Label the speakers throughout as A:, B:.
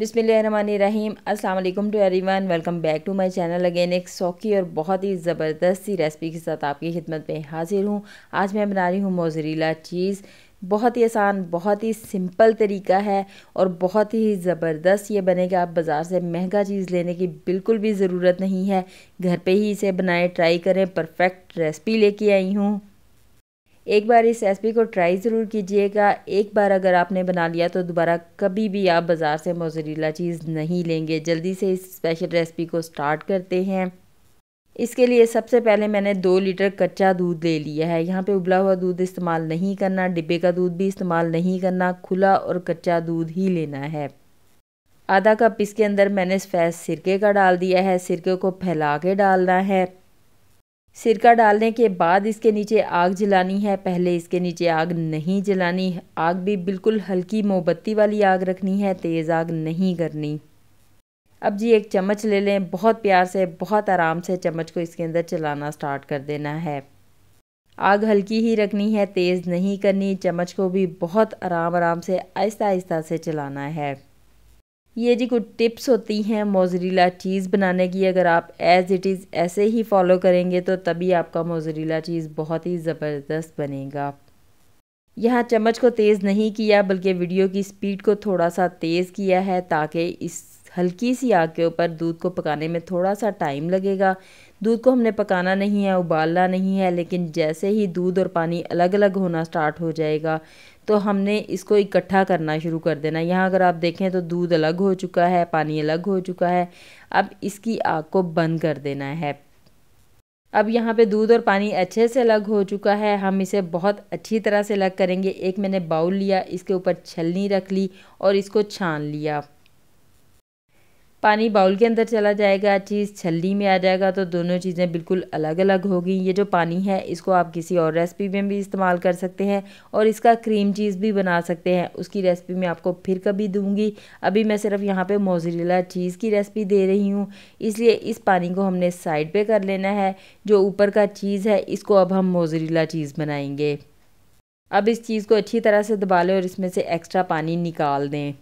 A: बिसमीम अल्लाम to every one welcome back to my channel again एक सौकी और बहुत ही ज़बरदस्त सी रेसिपी के साथ आपकी खिदमत में हाजिर हूँ आज मैं बना रही हूँ मोजरीला चीज़ बहुत ही आसान बहुत ही सिंपल तरीका है और बहुत ही ज़बरदस्त ये बनेगा आप बाज़ार से महंगा चीज़ लेने की बिल्कुल भी ज़रूरत नहीं है घर पर ही इसे बनाए ट्राई करें परफेक्ट रेसिपी लेके आई हूँ एक बार इस रेसिपी को ट्राई ज़रूर कीजिएगा एक बार अगर आपने बना लिया तो दोबारा कभी भी आप बाज़ार से मोजरीला चीज़ नहीं लेंगे जल्दी से इस स्पेशल रेसिपी को स्टार्ट करते हैं इसके लिए सबसे पहले मैंने दो लीटर कच्चा दूध ले लिया है यहाँ पे उबला हुआ दूध इस्तेमाल नहीं करना डिब्बे का दूध भी इस्तेमाल नहीं करना खुला और कच्चा दूध ही लेना है आधा कप इसके अंदर मैंने सफ़ेद सिरके का डाल दिया है सिरके को फैला के डालना है सिरका डालने के बाद इसके नीचे आग जलानी है पहले इसके नीचे आग नहीं जलानी आग भी बिल्कुल हल्की मोमबत्ती वाली आग रखनी है तेज़ आग नहीं करनी अब जी एक चम्मच ले लें बहुत प्यार से बहुत आराम से चम्मच को इसके अंदर चलाना स्टार्ट कर देना है आग हल्की ही रखनी है तेज़ नहीं करनी चम्मच को भी बहुत आराम आराम से आहिस्ता आहिस्ता से चलाना है ये जी कुछ टिप्स होती हैं मोजरीला चीज़ बनाने की अगर आप एज़ इट इज़ ऐसे ही फॉलो करेंगे तो तभी आपका मोजरीला चीज़ बहुत ही ज़बरदस्त बनेगा यहाँ चम्मच को तेज़ नहीं किया बल्कि वीडियो की स्पीड को थोड़ा सा तेज़ किया है ताकि इस हल्की सी आग के ऊपर दूध को पकाने में थोड़ा सा टाइम लगेगा दूध को हमने पकाना नहीं है उबालना नहीं है लेकिन जैसे ही दूध और पानी अलग अलग होना स्टार्ट हो जाएगा तो हमने इसको इकट्ठा करना शुरू कर देना यहाँ अगर आप देखें तो दूध अलग हो चुका है पानी अलग हो चुका है अब इसकी आग को बंद कर देना है अब यहाँ पे दूध और पानी अच्छे से अलग हो चुका है हम इसे बहुत अच्छी तरह से अलग करेंगे एक मैंने बाउल लिया इसके ऊपर छलनी रख ली और इसको छान लिया पानी बाउल के अंदर चला जाएगा चीज़ छल्ली में आ जाएगा तो दोनों चीज़ें बिल्कुल अलग अलग होगी ये जो पानी है इसको आप किसी और रेसिपी में भी इस्तेमाल कर सकते हैं और इसका क्रीम चीज़ भी बना सकते हैं उसकी रेसिपी मैं आपको फिर कभी दूंगी अभी मैं सिर्फ यहाँ पे मोजरीला चीज़ की रेसिपी दे रही हूँ इसलिए इस पानी को हमने साइड पर कर लेना है जो ऊपर का चीज़ है इसको अब हम मोजरीला चीज़ बनाएंगे अब इस चीज़ को अच्छी तरह से दबा लें और इसमें से एक्स्ट्रा पानी निकाल दें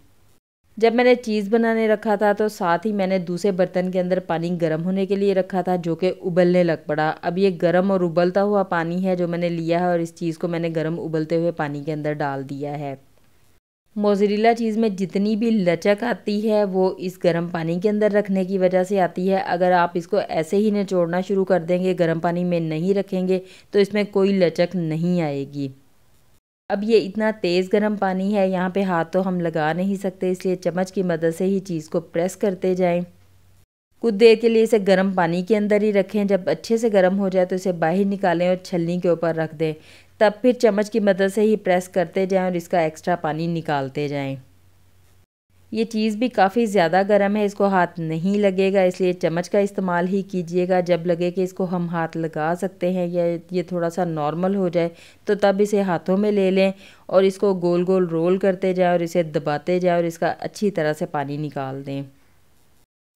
A: जब मैंने चीज़ बनाने रखा था तो साथ ही मैंने दूसरे बर्तन के अंदर पानी गर्म होने के लिए रखा था जो कि उबलने लग पड़ा अब ये गर्म और उबलता हुआ पानी है जो मैंने लिया है और इस चीज़ को मैंने गर्म उबलते हुए पानी के अंदर डाल दिया है मोजरीला चीज़ में जितनी भी लचक आती है वो इस गर्म पानी के अंदर रखने की वजह से आती है अगर आप इसको ऐसे ही निचोड़ना शुरू कर देंगे गर्म पानी में नहीं रखेंगे तो इसमें कोई लचक नहीं आएगी अब ये इतना तेज़ गर्म पानी है यहाँ पे हाथ तो हम लगा नहीं सकते इसलिए चम्मच की मदद से ही चीज़ को प्रेस करते जाएं कुछ देर के लिए इसे गर्म पानी के अंदर ही रखें जब अच्छे से गर्म हो जाए तो इसे बाहर निकालें और छलनी के ऊपर रख दें तब फिर चम्मच की मदद से ही प्रेस करते जाएं और इसका एक्स्ट्रा पानी निकालते जाएं ये चीज़ भी काफ़ी ज़्यादा गर्म है इसको हाथ नहीं लगेगा इसलिए चम्मच का इस्तेमाल ही कीजिएगा जब लगे कि इसको हम हाथ लगा सकते हैं या ये थोड़ा सा नॉर्मल हो जाए तो तब इसे हाथों में ले लें और इसको गोल गोल रोल करते जाएं और इसे दबाते जाएं और इसका अच्छी तरह से पानी निकाल दें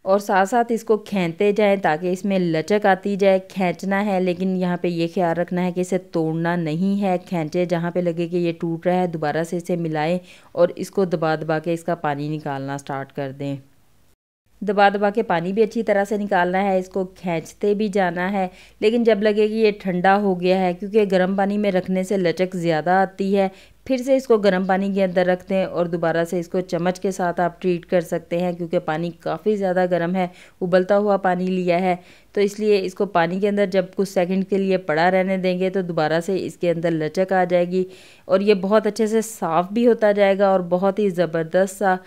A: और साथ साथ इसको खींचते जाएं ताकि इसमें लचक आती जाए खींचना है लेकिन यहाँ पे ये ख्याल रखना है कि इसे तोड़ना नहीं है खींचे जहाँ पे लगे कि ये टूट रहा है दोबारा से इसे मिलाएं और इसको दबा दबा के इसका पानी निकालना स्टार्ट कर दें दबा दबा के पानी भी अच्छी तरह से निकालना है इसको खींचते भी जाना है लेकिन जब लगे कि ये ठंडा हो गया है क्योंकि गर्म पानी में रखने से लचक ज़्यादा आती है फिर से इसको गर्म पानी के अंदर रखते हैं और दोबारा से इसको चम्मच के साथ आप ट्रीट कर सकते हैं क्योंकि पानी काफ़ी ज़्यादा गर्म है उबलता हुआ पानी लिया है तो इसलिए इसको पानी के अंदर जब कुछ सेकंड के लिए पड़ा रहने देंगे तो दोबारा से इसके अंदर लचक आ जाएगी और ये बहुत अच्छे से साफ़ भी होता जाएगा और बहुत ही ज़बरदस्त सा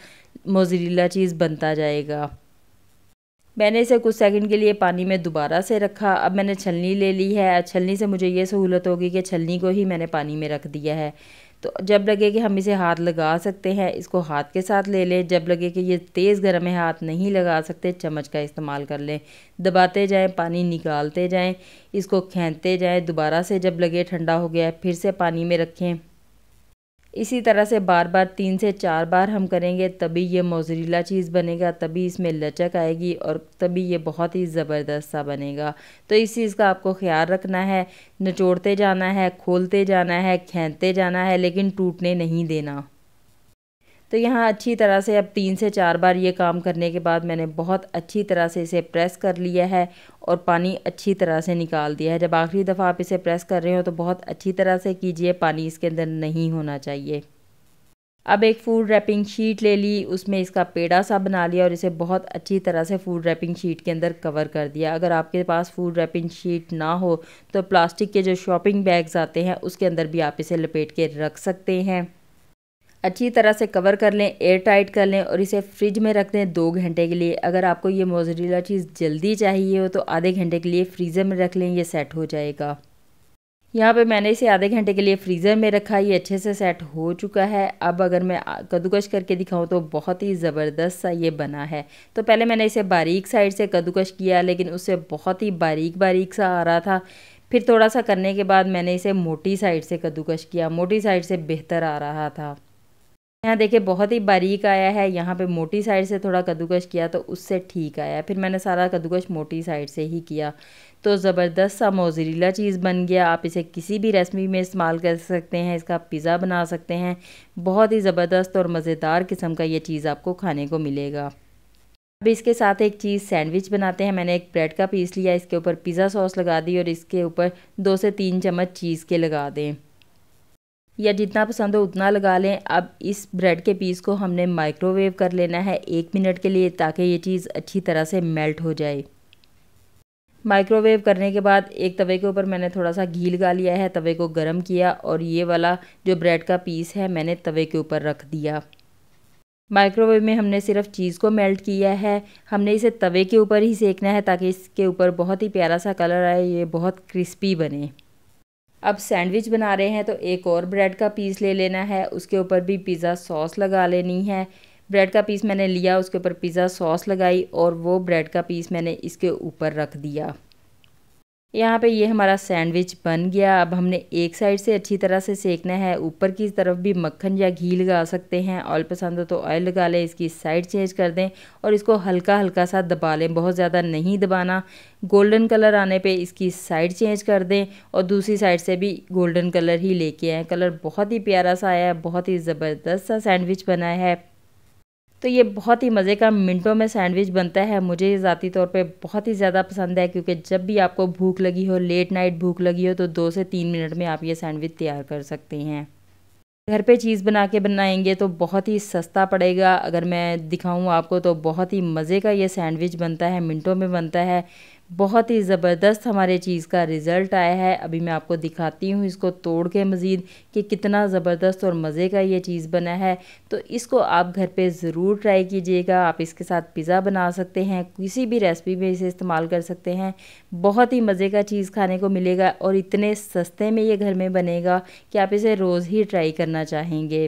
A: मोजरीला चीज़ बनता जाएगा मैंने इसे कुछ सेकंड के लिए पानी में दोबारा से रखा अब मैंने छलनी ले ली है छलनी से मुझे ये सहूलत होगी कि छलनी को ही मैंने पानी में रख दिया है तो जब लगे कि हम इसे हाथ लगा सकते हैं इसको हाथ के साथ ले लें जब लगे कि ये तेज़ गर्म है हाथ नहीं लगा सकते चम्मच का इस्तेमाल कर लें दबाते जाएं पानी निकालते जाएं इसको खेनते जाएं दोबारा से जब लगे ठंडा हो गया फिर से पानी में रखें इसी तरह से बार बार तीन से चार बार हम करेंगे तभी ये मोजरीला चीज़ बनेगा तभी इसमें लचक आएगी और तभी ये बहुत ही ज़बरदस्त सा बनेगा तो इस चीज़ का आपको ख्याल रखना है निचोड़ते जाना है खोलते जाना है खेनते जाना है लेकिन टूटने नहीं देना तो यहाँ अच्छी तरह से अब तीन से चार बार ये काम करने के बाद मैंने बहुत अच्छी तरह से इसे प्रेस कर लिया है और पानी अच्छी तरह से निकाल दिया है जब आखिरी दफ़ा आप इसे प्रेस कर रहे हो तो बहुत अच्छी तरह से कीजिए पानी इसके अंदर नहीं होना चाहिए अब एक फूड रैपिंग शीट ले ली उसमें इसका पेड़ा सा बना लिया और इसे बहुत अच्छी तरह से फूड रैपिंग शीट के अंदर कवर कर दिया अगर आपके पास फूड रैपिंग शीट ना हो तो प्लास्टिक के जो शॉपिंग बैग्स आते हैं उसके अंदर भी आप इसे लपेट के रख सकते हैं अच्छी तरह से कवर कर लें एयर टाइट कर लें और इसे फ्रिज में रख दें दो घंटे के लिए अगर आपको ये मोजरीला चीज़ जल्दी चाहिए हो तो आधे घंटे के लिए फ्रीज़र में रख लें ये सेट हो जाएगा यहाँ पे मैंने इसे आधे घंटे के लिए फ्रीज़र में रखा ये अच्छे से सेट हो चुका है अब अगर मैं कद्दूकश करके दिखाऊँ तो बहुत ही ज़बरदस्त सा ये बना है तो पहले मैंने इसे बारीक साइड से कद्दूकश किया लेकिन उससे बहुत ही बारीक बारीक सा आ रहा था फिर थोड़ा सा करने के बाद मैंने इसे मोटी साइड से कद्दूकश किया मोटी साइड से बेहतर आ रहा था यहाँ देखिए बहुत ही बारीक आया है यहाँ पे मोटी साइड से थोड़ा कद्दूकश किया तो उससे ठीक आया फिर मैंने सारा कद्दूकश मोटी साइड से ही किया तो ज़बरदस्त सा मोजरीला चीज़ बन गया आप इसे किसी भी रेसिपी में इस्तेमाल कर सकते हैं इसका पिज़्ज़ा बना सकते हैं बहुत ही ज़बरदस्त और मज़ेदार किस्म का ये चीज़ आपको खाने को मिलेगा अब इसके साथ एक चीज़ सैंडविच बनाते हैं मैंने एक ब्रेड का पीस लिया इसके ऊपर पिज़्ज़ा सॉस लगा दी और इसके ऊपर दो से तीन चम्मच चीज़ के लगा दें या जितना पसंद हो उतना लगा लें अब इस ब्रेड के पीस को हमने माइक्रोवेव कर लेना है एक मिनट के लिए ताकि ये चीज़ अच्छी तरह से मेल्ट हो जाए माइक्रोवेव करने के बाद एक तवे के ऊपर मैंने थोड़ा सा घी लगा लिया है तवे को गर्म किया और ये वाला जो ब्रेड का पीस है मैंने तवे के ऊपर रख दिया माइक्रोवेव में हमने सिर्फ चीज़ को मेल्ट किया है हमने इसे तवे के ऊपर ही सेकना है ताकि इसके ऊपर बहुत ही प्यारा सा कलर आए ये बहुत क्रिस्पी बने अब सैंडविच बना रहे हैं तो एक और ब्रेड का पीस ले लेना है उसके ऊपर भी पिज़्ज़ा सॉस लगा लेनी है ब्रेड का पीस मैंने लिया उसके ऊपर पिज़्ज़ा सॉस लगाई और वो ब्रेड का पीस मैंने इसके ऊपर रख दिया यहाँ पे ये हमारा सैंडविच बन गया अब हमने एक साइड से अच्छी तरह से सेकना है ऊपर की तरफ भी मक्खन या घी लगा सकते हैं ऑयल पसंद हो तो ऑयल लगा लें इसकी साइड चेंज कर दें और इसको हल्का हल्का सा दबा लें बहुत ज़्यादा नहीं दबाना गोल्डन कलर आने पे इसकी साइड चेंज कर दें और दूसरी साइड से भी गोल्डन कलर ही लेके आएँ कलर बहुत ही प्यारा सा आया है बहुत ही ज़बरदस्त सा सैंडविच बना है तो ये बहुत ही मज़े का मिनटों में सैंडविच बनता है मुझे ज़ाती तौर पे बहुत ही ज़्यादा पसंद है क्योंकि जब भी आपको भूख लगी हो लेट नाइट भूख लगी हो तो दो से तीन मिनट में आप ये सैंडविच तैयार कर सकते हैं घर पे चीज़ बना के बनाएंगे तो बहुत ही सस्ता पड़ेगा अगर मैं दिखाऊँ आपको तो बहुत ही मज़े का ये सैंडविच बनता है मिनटों में बनता है बहुत ही ज़बरदस्त हमारे चीज़ का रिज़ल्ट आया है अभी मैं आपको दिखाती हूँ इसको तोड़ के मज़ीद कि कितना ज़बरदस्त और मज़े का ये चीज़ बना है तो इसको आप घर पे ज़रूर ट्राई कीजिएगा आप इसके साथ पिज़्ज़ा बना सकते हैं किसी भी रेसिपी में इसे इस्तेमाल कर सकते हैं बहुत ही मज़े का चीज़ खाने को मिलेगा और इतने सस्ते में ये घर में बनेगा कि आप इसे रोज़ ही ट्राई करना चाहेंगे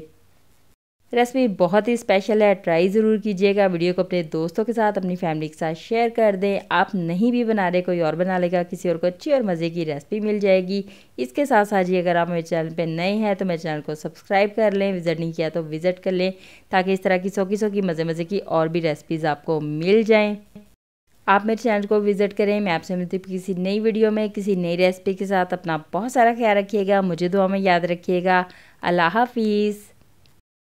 A: रेसिपी बहुत ही स्पेशल है ट्राई ज़रूर कीजिएगा वीडियो को अपने दोस्तों के साथ अपनी फैमिली के साथ शेयर कर दें आप नहीं भी बना रहे कोई और बना लेगा किसी और को अच्छी और मज़े की रेसिपी मिल जाएगी इसके साथ साथ ही अगर आप मेरे चैनल पर नए हैं तो मेरे चैनल को सब्सक्राइब कर लें विज़िट नहीं किया तो विज़िट कर लें ताकि इस तरह की सौकी सौकी मज़े मज़े की और भी रेसिपीज़ आपको मिल जाएँ आप मेरे चैनल को विज़िट करें मैं आपसे मिलती हूँ किसी नई वीडियो में किसी नई रेसिपी के साथ अपना बहुत सारा ख्याल रखिएगा मुझे दुआ में याद रखिएगा अल्लाह हाफिज़